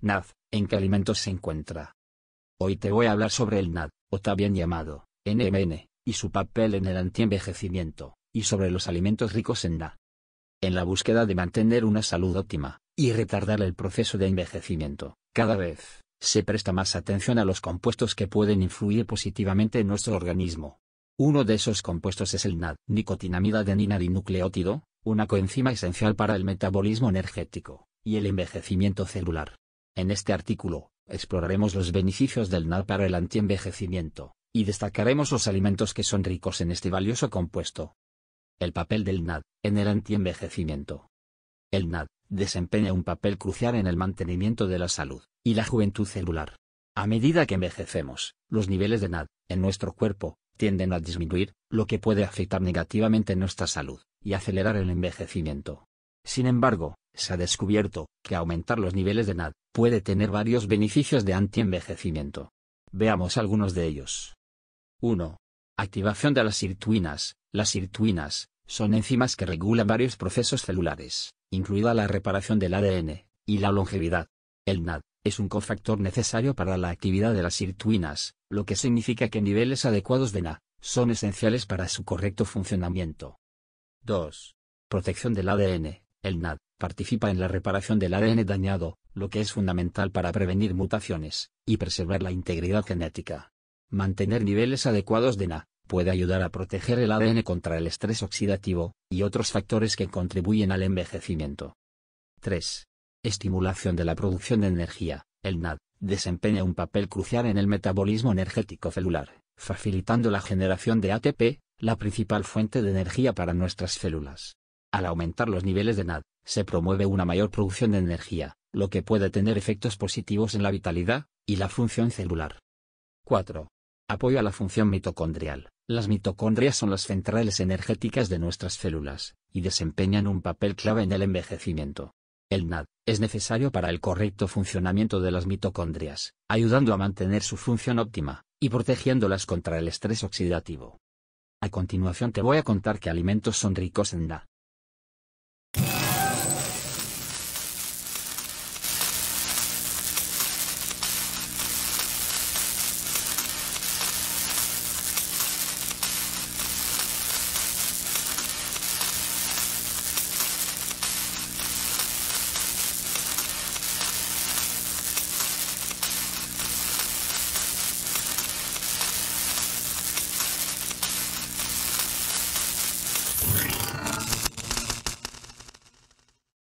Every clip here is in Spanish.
NAD, en qué alimentos se encuentra. Hoy te voy a hablar sobre el NAD, o también llamado NMN, y su papel en el antienvejecimiento, y sobre los alimentos ricos en NAD. En la búsqueda de mantener una salud óptima, y retardar el proceso de envejecimiento, cada vez se presta más atención a los compuestos que pueden influir positivamente en nuestro organismo. Uno de esos compuestos es el NAD, nicotinamida adenina dinucleótido, una coenzima esencial para el metabolismo energético y el envejecimiento celular. En este artículo, exploraremos los beneficios del NAD para el antienvejecimiento, y destacaremos los alimentos que son ricos en este valioso compuesto. El papel del NAD, en el antienvejecimiento. El NAD, desempeña un papel crucial en el mantenimiento de la salud, y la juventud celular. A medida que envejecemos, los niveles de NAD, en nuestro cuerpo, tienden a disminuir, lo que puede afectar negativamente nuestra salud, y acelerar el envejecimiento. Sin embargo, se ha descubierto que aumentar los niveles de NAD puede tener varios beneficios de antienvejecimiento. Veamos algunos de ellos. 1. Activación de las sirtuinas. Las sirtuinas son enzimas que regulan varios procesos celulares, incluida la reparación del ADN y la longevidad. El NAD es un cofactor necesario para la actividad de las sirtuinas, lo que significa que niveles adecuados de NAD son esenciales para su correcto funcionamiento. 2. Protección del ADN. El NAD participa en la reparación del ADN dañado, lo que es fundamental para prevenir mutaciones y preservar la integridad genética. Mantener niveles adecuados de NAD puede ayudar a proteger el ADN contra el estrés oxidativo y otros factores que contribuyen al envejecimiento. 3. Estimulación de la producción de energía. El NAD desempeña un papel crucial en el metabolismo energético celular, facilitando la generación de ATP, la principal fuente de energía para nuestras células. Al aumentar los niveles de NAD, se promueve una mayor producción de energía, lo que puede tener efectos positivos en la vitalidad y la función celular. 4. Apoyo a la función mitocondrial. Las mitocondrias son las centrales energéticas de nuestras células, y desempeñan un papel clave en el envejecimiento. El NAD es necesario para el correcto funcionamiento de las mitocondrias, ayudando a mantener su función óptima, y protegiéndolas contra el estrés oxidativo. A continuación te voy a contar qué alimentos son ricos en NAD.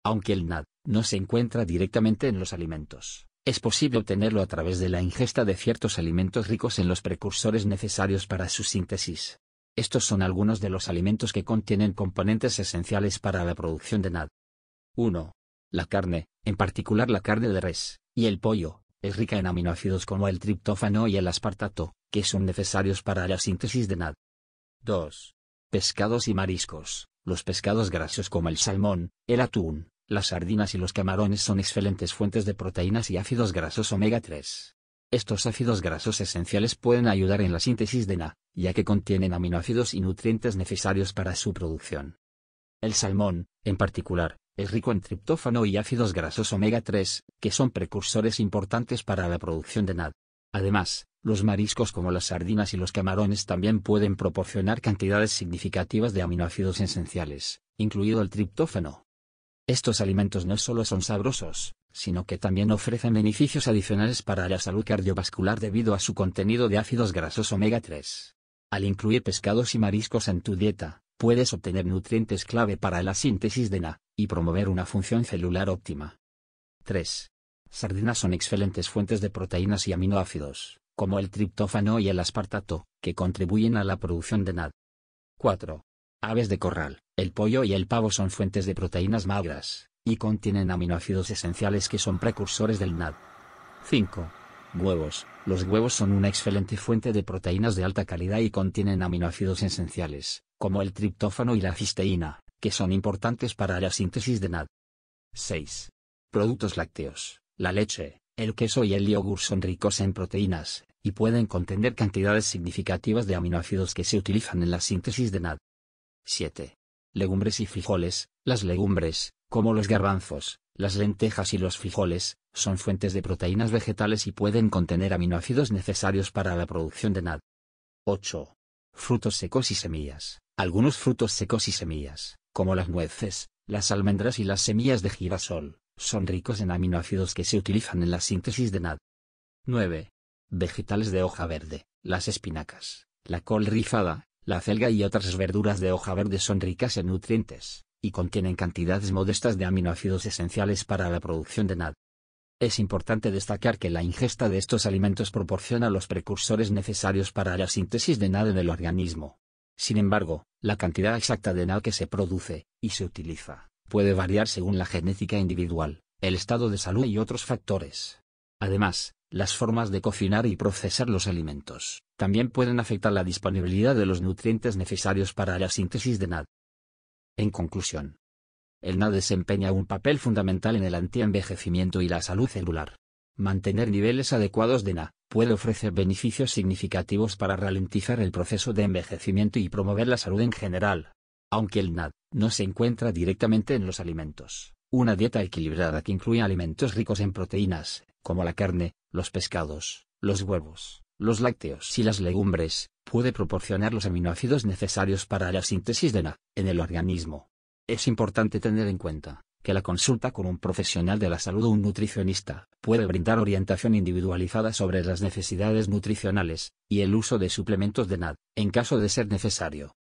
Aunque el NAD no se encuentra directamente en los alimentos, es posible obtenerlo a través de la ingesta de ciertos alimentos ricos en los precursores necesarios para su síntesis. Estos son algunos de los alimentos que contienen componentes esenciales para la producción de NAD. 1. La carne, en particular la carne de res, y el pollo, es rica en aminoácidos como el triptófano y el aspartato, que son necesarios para la síntesis de NAD. 2. Pescados y mariscos. Los pescados grasos como el salmón, el atún, las sardinas y los camarones son excelentes fuentes de proteínas y ácidos grasos omega 3. Estos ácidos grasos esenciales pueden ayudar en la síntesis de NAD, ya que contienen aminoácidos y nutrientes necesarios para su producción. El salmón, en particular, es rico en triptófano y ácidos grasos omega 3, que son precursores importantes para la producción de NAD. Además, los mariscos como las sardinas y los camarones también pueden proporcionar cantidades significativas de aminoácidos esenciales, incluido el triptófano. Estos alimentos no solo son sabrosos, sino que también ofrecen beneficios adicionales para la salud cardiovascular debido a su contenido de ácidos grasos omega 3. Al incluir pescados y mariscos en tu dieta, puedes obtener nutrientes clave para la síntesis de NA, y promover una función celular óptima. 3. Sardinas son excelentes fuentes de proteínas y aminoácidos, como el triptófano y el aspartato, que contribuyen a la producción de NAD. 4 aves de corral, el pollo y el pavo son fuentes de proteínas magras, y contienen aminoácidos esenciales que son precursores del NAD. 5. Huevos. Los huevos son una excelente fuente de proteínas de alta calidad y contienen aminoácidos esenciales, como el triptófano y la cisteína, que son importantes para la síntesis de NAD. 6. Productos lácteos. La leche, el queso y el yogur son ricos en proteínas, y pueden contener cantidades significativas de aminoácidos que se utilizan en la síntesis de NAD. 7. Legumbres y frijoles. Las legumbres, como los garbanzos, las lentejas y los frijoles, son fuentes de proteínas vegetales y pueden contener aminoácidos necesarios para la producción de NAD. 8. Frutos secos y semillas. Algunos frutos secos y semillas, como las nueces, las almendras y las semillas de girasol, son ricos en aminoácidos que se utilizan en la síntesis de NAD. 9. Vegetales de hoja verde, las espinacas, la col rizada, la celga y otras verduras de hoja verde son ricas en nutrientes, y contienen cantidades modestas de aminoácidos esenciales para la producción de NAD. Es importante destacar que la ingesta de estos alimentos proporciona los precursores necesarios para la síntesis de NAD en el organismo. Sin embargo, la cantidad exacta de NAD que se produce, y se utiliza, puede variar según la genética individual, el estado de salud y otros factores. Además, las formas de cocinar y procesar los alimentos, también pueden afectar la disponibilidad de los nutrientes necesarios para la síntesis de NAD. En conclusión, el NAD desempeña un papel fundamental en el antienvejecimiento y la salud celular. Mantener niveles adecuados de NAD puede ofrecer beneficios significativos para ralentizar el proceso de envejecimiento y promover la salud en general. Aunque el NAD no se encuentra directamente en los alimentos, una dieta equilibrada que incluya alimentos ricos en proteínas, como la carne, los pescados, los huevos, los lácteos y las legumbres, puede proporcionar los aminoácidos necesarios para la síntesis de NAD, en el organismo. Es importante tener en cuenta que la consulta con un profesional de la salud o un nutricionista puede brindar orientación individualizada sobre las necesidades nutricionales y el uso de suplementos de NAD, en caso de ser necesario.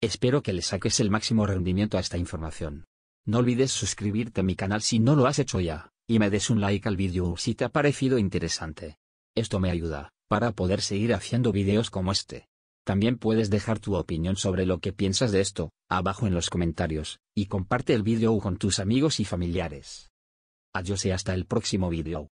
Espero que le saques el máximo rendimiento a esta información. No olvides suscribirte a mi canal si no lo has hecho ya y me des un like al vídeo si te ha parecido interesante. Esto me ayuda, para poder seguir haciendo vídeos como este. También puedes dejar tu opinión sobre lo que piensas de esto, abajo en los comentarios, y comparte el vídeo con tus amigos y familiares. Adiós y hasta el próximo vídeo.